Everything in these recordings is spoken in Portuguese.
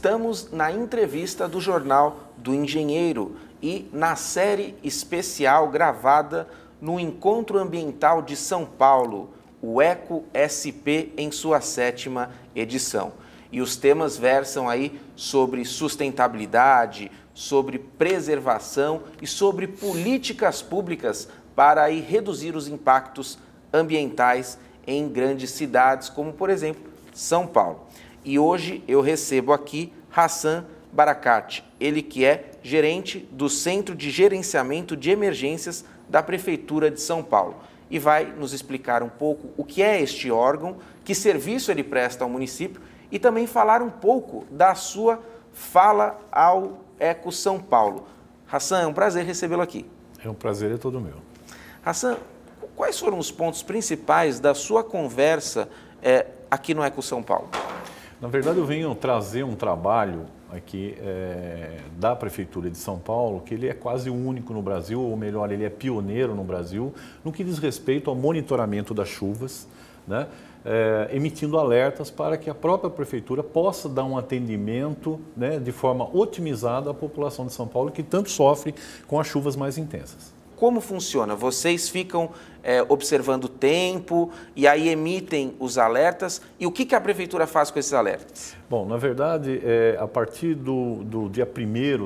Estamos na entrevista do Jornal do Engenheiro e na série especial gravada no Encontro Ambiental de São Paulo, o Eco SP, em sua sétima edição. E os temas versam aí sobre sustentabilidade, sobre preservação e sobre políticas públicas para aí reduzir os impactos ambientais em grandes cidades, como por exemplo São Paulo. E hoje eu recebo aqui Hassan Barakat, ele que é gerente do Centro de Gerenciamento de Emergências da Prefeitura de São Paulo e vai nos explicar um pouco o que é este órgão, que serviço ele presta ao município e também falar um pouco da sua fala ao Eco São Paulo. Hassan, é um prazer recebê-lo aqui. É um prazer, é todo meu. Hassan, quais foram os pontos principais da sua conversa é, aqui no Eco São Paulo? Na verdade, eu venho trazer um trabalho aqui é, da Prefeitura de São Paulo, que ele é quase único no Brasil, ou melhor, ele é pioneiro no Brasil, no que diz respeito ao monitoramento das chuvas, né? É, emitindo alertas para que a própria prefeitura possa dar um atendimento né, de forma otimizada à população de São Paulo que tanto sofre com as chuvas mais intensas. Como funciona? Vocês ficam é, observando o tempo e aí emitem os alertas. E o que, que a prefeitura faz com esses alertas? Bom, na verdade, é, a partir do, do dia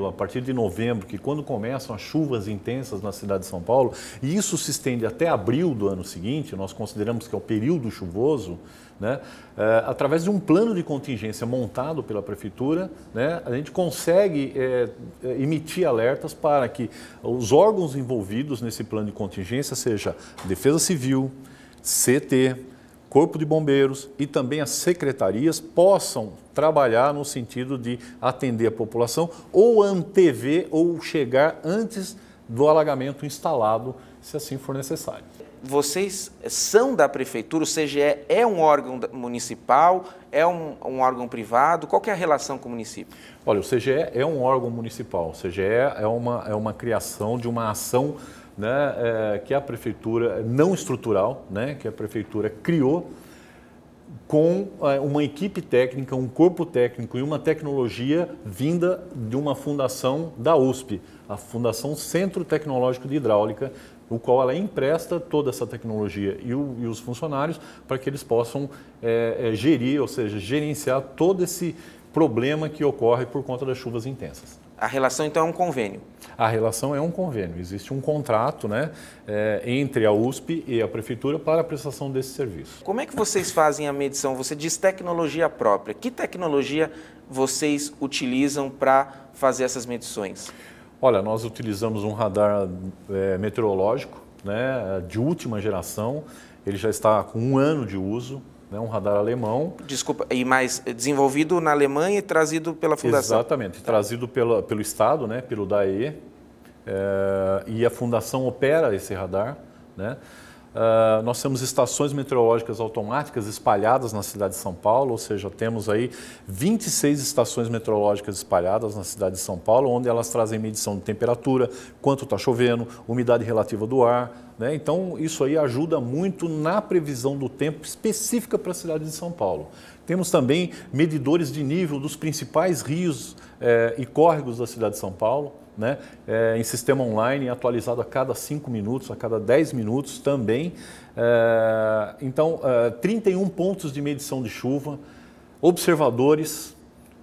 1 a partir de novembro, que quando começam as chuvas intensas na cidade de São Paulo, e isso se estende até abril do ano seguinte, nós consideramos que é o período chuvoso, né? É, através de um plano de contingência montado pela prefeitura, né, a gente consegue é, é emitir alertas para que os órgãos envolvidos nesse plano de contingência seja Defesa Civil, CT, Corpo de Bombeiros e também as secretarias possam trabalhar no sentido de atender a população ou antever ou chegar antes do alagamento instalado, se assim for necessário. Vocês são da prefeitura, o CGE é um órgão municipal, é um, um órgão privado? Qual é a relação com o município? Olha, o CGE é um órgão municipal. O CGE é uma, é uma criação de uma ação né, é, que a prefeitura não estrutural, né, que a prefeitura criou com é, uma equipe técnica, um corpo técnico e uma tecnologia vinda de uma fundação da USP, a Fundação Centro Tecnológico de Hidráulica, o qual ela empresta toda essa tecnologia e, o, e os funcionários para que eles possam é, é gerir, ou seja, gerenciar todo esse problema que ocorre por conta das chuvas intensas. A relação, então, é um convênio. A relação é um convênio. Existe um contrato né, é, entre a USP e a Prefeitura para a prestação desse serviço. Como é que vocês fazem a medição? Você diz tecnologia própria. Que tecnologia vocês utilizam para fazer essas medições? Olha, nós utilizamos um radar é, meteorológico né, de última geração. Ele já está com um ano de uso, né, um radar alemão. Desculpa, e mais desenvolvido na Alemanha e trazido pela Fundação. Exatamente, trazido pela, pelo Estado, né, pelo DAE, é, e a Fundação opera esse radar, né? Uh, nós temos estações meteorológicas automáticas espalhadas na cidade de São Paulo, ou seja, temos aí 26 estações meteorológicas espalhadas na cidade de São Paulo, onde elas trazem medição de temperatura, quanto está chovendo, umidade relativa do ar. Né? Então, isso aí ajuda muito na previsão do tempo específica para a cidade de São Paulo. Temos também medidores de nível dos principais rios eh, e córregos da cidade de São Paulo né? É, em sistema online, atualizado a cada 5 minutos, a cada 10 minutos também. É, então, é, 31 pontos de medição de chuva, observadores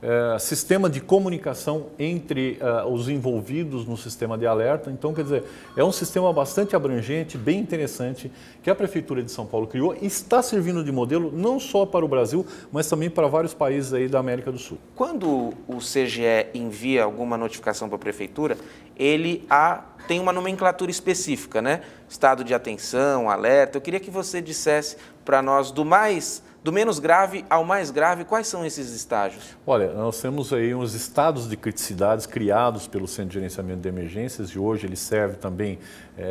é, sistema de comunicação entre é, os envolvidos no sistema de alerta. Então, quer dizer, é um sistema bastante abrangente, bem interessante, que a Prefeitura de São Paulo criou e está servindo de modelo não só para o Brasil, mas também para vários países aí da América do Sul. Quando o CGE envia alguma notificação para a Prefeitura, ele a, tem uma nomenclatura específica, né? Estado de atenção, alerta. Eu queria que você dissesse para nós do mais do menos grave ao mais grave, quais são esses estágios? Olha, nós temos aí uns estados de criticidades criados pelo Centro de Gerenciamento de Emergências e hoje ele serve também é, é,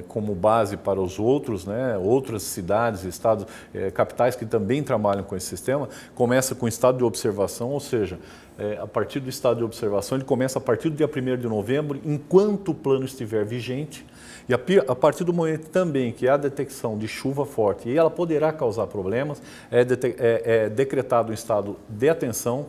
é, como base para os outros, né? outras cidades, estados, é, capitais que também trabalham com esse sistema. Começa com o estado de observação, ou seja, é, a partir do estado de observação, ele começa a partir do dia 1 de novembro, enquanto o plano estiver vigente e a, partir do momento também que há detecção de chuva forte e ela poderá causar problemas, é, é, é decretado um estado de atenção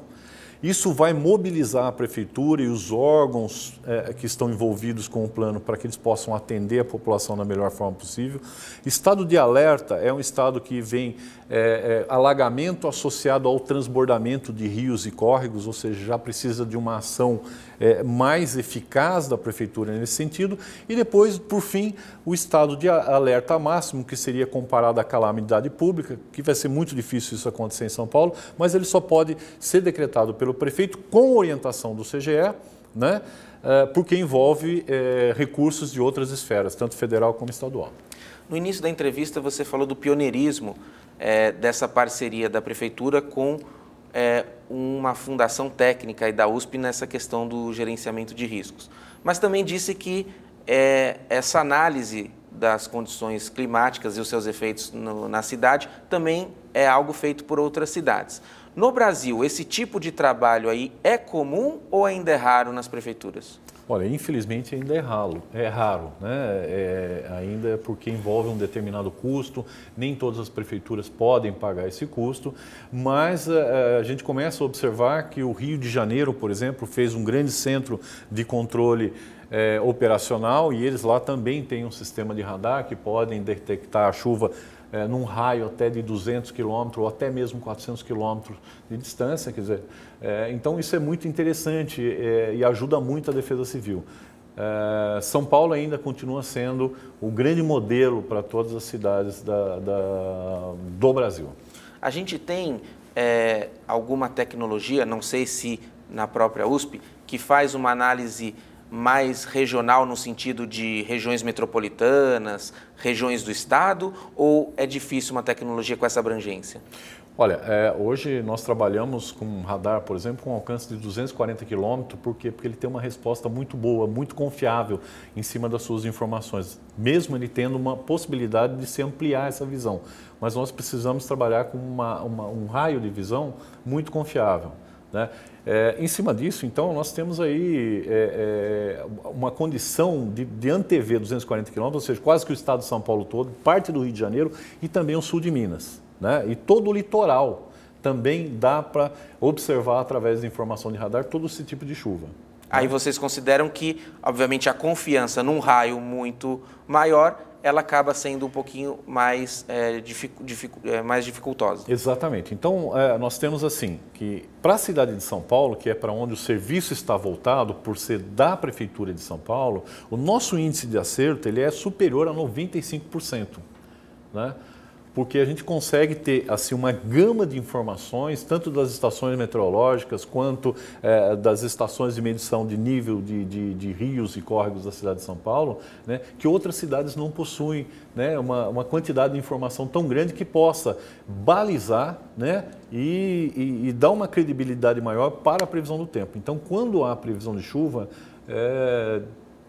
isso vai mobilizar a prefeitura e os órgãos é, que estão envolvidos com o plano para que eles possam atender a população da melhor forma possível. Estado de alerta é um estado que vem é, é, alagamento associado ao transbordamento de rios e córregos, ou seja, já precisa de uma ação é, mais eficaz da prefeitura nesse sentido. E depois, por fim, o estado de alerta máximo, que seria comparado à calamidade pública, que vai ser muito difícil isso acontecer em São Paulo, mas ele só pode ser decretado pelo pelo prefeito com orientação do CGE, né? Eh, porque envolve é, recursos de outras esferas, tanto federal como estadual. No início da entrevista, você falou do pioneirismo é, dessa parceria da Prefeitura com é, uma fundação técnica e da USP nessa questão do gerenciamento de riscos. Mas também disse que essa análise das condições climáticas e os seus efeitos no, na cidade também é algo feito por outras cidades. No Brasil, esse tipo de trabalho aí é comum ou ainda é raro nas prefeituras? Olha, infelizmente ainda é raro, é raro, né? É, ainda é porque envolve um determinado custo, nem todas as prefeituras podem pagar esse custo, mas a, eh, eh, a gente começa a observar que o Rio de Janeiro, por exemplo, fez um grande centro de controle é, operacional e eles lá também têm um sistema de radar que podem detectar a chuva é, num raio até de 200 quilômetros ou até mesmo 400 quilômetros de distância, quer dizer, é, então isso é muito interessante é, e ajuda muito a defesa civil. É, São Paulo ainda continua sendo o grande modelo para todas as cidades da, da, do Brasil. A gente tem é, alguma tecnologia, não sei se na própria USP, que faz uma análise mais regional no sentido de regiões metropolitanas, regiões do estado, ou é difícil uma tecnologia com essa abrangência? Olha, é, hoje nós trabalhamos com um radar, por exemplo, com um alcance de 240 quilômetros, porque porque ele tem uma resposta muito boa, muito confiável em cima das suas informações, mesmo ele tendo uma possibilidade de se ampliar essa visão. Mas nós precisamos trabalhar com uma, uma, um raio de visão muito confiável. Né? É, em cima disso, então, nós temos aí é, é, uma condição de, de antever 240 quilômetros, ou seja, quase que o estado de São Paulo todo, parte do Rio de Janeiro e também o sul de Minas. Né? E todo o litoral também dá para observar através da informação de radar todo esse tipo de chuva. Aí vocês consideram que, obviamente, a confiança num raio muito maior ela acaba sendo um pouquinho mais, é, dificu dificu é, mais dificultosa. Exatamente. Então, é, nós temos assim, que para a cidade de São Paulo, que é para onde o serviço está voltado, por ser da Prefeitura de São Paulo, o nosso índice de acerto ele é superior a 95%. Né? porque a gente consegue ter assim uma gama de informações, tanto das estações meteorológicas quanto eh, das estações de medição de nível de, de, de, rios e córregos da cidade de São Paulo, né, que outras cidades não possuem né, uma, uma quantidade de informação tão grande que possa balizar né, e, e, e dar uma credibilidade maior para a previsão do tempo. Então, quando há previsão de chuva, é,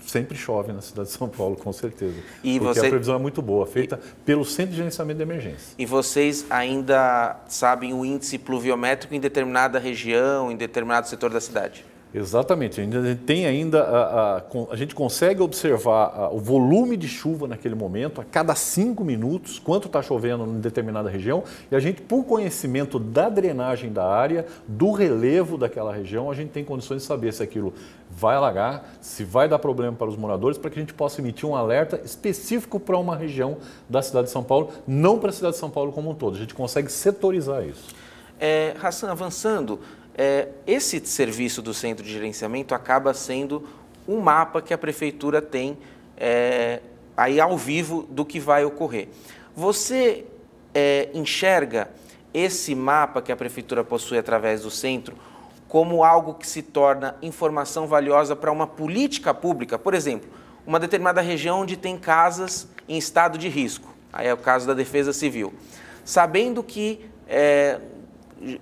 sempre chove na cidade de São Paulo, com certeza. E porque você... a previsão é muito boa, feita e... pelo Centro de Gerenciamento de Emergência. E vocês ainda sabem o índice pluviométrico em determinada região, em determinado setor da cidade? Exatamente. A gente tem ainda a, a, a gente consegue observar a, o volume de chuva naquele momento, a cada cinco minutos, quanto está chovendo em determinada região, e a gente, por conhecimento da drenagem da área, do relevo daquela região, a gente tem condições de saber se aquilo vai alagar, se vai dar problema para os moradores, para que a gente possa emitir um alerta específico para uma região da cidade de São Paulo, não para a cidade de São Paulo como um todo. A gente consegue setorizar isso. É, Hassan, avançando, é, esse serviço do centro de gerenciamento acaba sendo um mapa que a prefeitura tem é, aí ao vivo do que vai ocorrer. Você é, enxerga esse mapa que a prefeitura possui através do centro como algo que se torna informação valiosa para uma política pública, por exemplo, uma determinada região onde tem casas em estado de risco. Aí é o caso da Defesa Civil. Sabendo que é,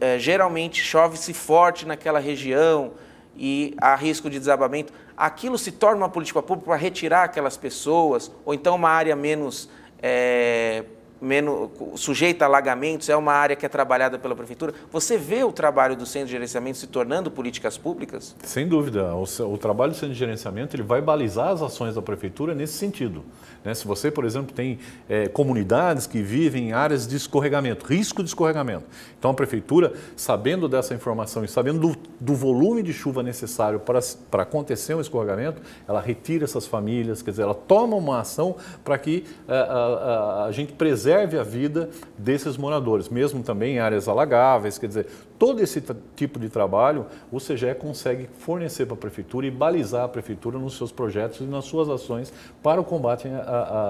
é, geralmente chove-se forte naquela região e há risco de desabamento, aquilo se torna uma política pública para retirar aquelas pessoas, ou então uma área menos é, menos, sujeita a alagamentos, é uma área que é trabalhada pela prefeitura. Você vê o trabalho do centro de gerenciamento se tornando políticas públicas? Sem dúvida. O, o trabalho do centro de gerenciamento ele vai balizar as ações da prefeitura nesse sentido. Né? Se você, por exemplo, tem é, comunidades que vivem em áreas de escorregamento, risco de escorregamento, então a prefeitura, sabendo dessa informação e sabendo do, do volume de chuva necessário para, para acontecer um escorregamento, ela retira essas famílias, quer dizer, ela toma uma ação para que a, eh, a, a, a gente preserve preserve a vida desses moradores, mesmo também em áreas alagáveis, quer dizer, todo esse tipo de trabalho o CGE consegue fornecer para a prefeitura e balizar a prefeitura nos seus projetos e nas suas ações para o combate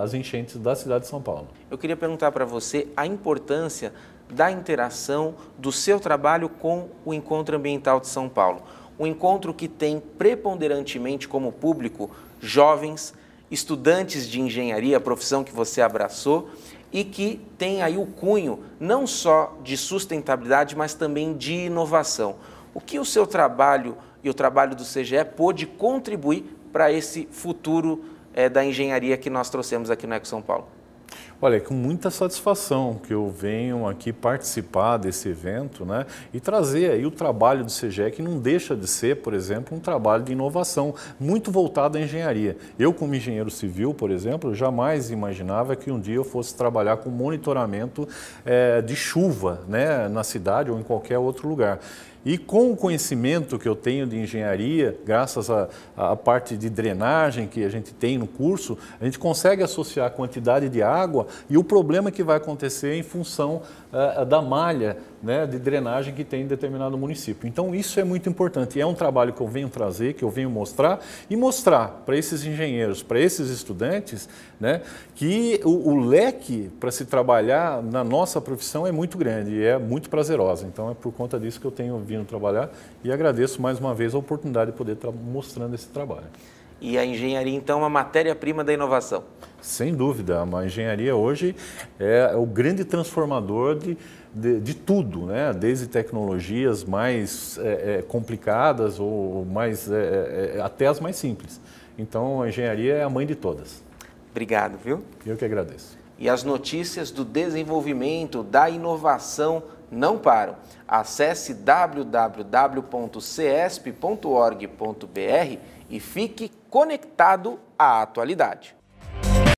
às enchentes da cidade de São Paulo. Eu queria perguntar para você a importância da interação do seu trabalho com o Encontro Ambiental de São Paulo. Um encontro que tem preponderantemente como público jovens, estudantes de engenharia, a profissão que você abraçou, e que tem aí o cunho não só de sustentabilidade, mas também de inovação. O que o seu trabalho e o trabalho do CGE pôde contribuir para esse futuro é, da engenharia que nós trouxemos aqui no Eco São Paulo? Olha, é com muita satisfação que eu venho aqui participar desse evento né, e trazer aí o trabalho do CGEC, que não deixa de ser, por exemplo, um trabalho de inovação muito voltado à engenharia. Eu, como engenheiro civil, por exemplo, jamais imaginava que um dia eu fosse trabalhar com monitoramento é, de chuva né, na cidade ou em qualquer outro lugar. E com o conhecimento que eu tenho de engenharia, graças à parte de drenagem que a gente tem no curso, a gente consegue associar a quantidade de água e o problema que vai acontecer em função uh, da malha né, de drenagem que tem em determinado município. Então, isso é muito importante. E é um trabalho que eu venho trazer, que eu venho mostrar e mostrar para esses engenheiros, para esses estudantes, né, que o, o leque para se trabalhar na nossa profissão é muito grande e é muito prazerosa. Então, é por conta disso que eu tenho vindo trabalhar e agradeço mais uma vez a oportunidade de poder estar mostrando esse trabalho e a engenharia, então, é uma matéria-prima da inovação. Sem dúvida, a engenharia hoje é o grande transformador de, de, de tudo, né? desde tecnologias mais é, é, complicadas ou mais, é, é, é até as mais simples. Então, a engenharia é a mãe de todas. Obrigado, viu? Eu que agradeço. E as notícias do desenvolvimento, da inovação, não param. Acesse www.cesp.org.br e fique conectado à atualidade.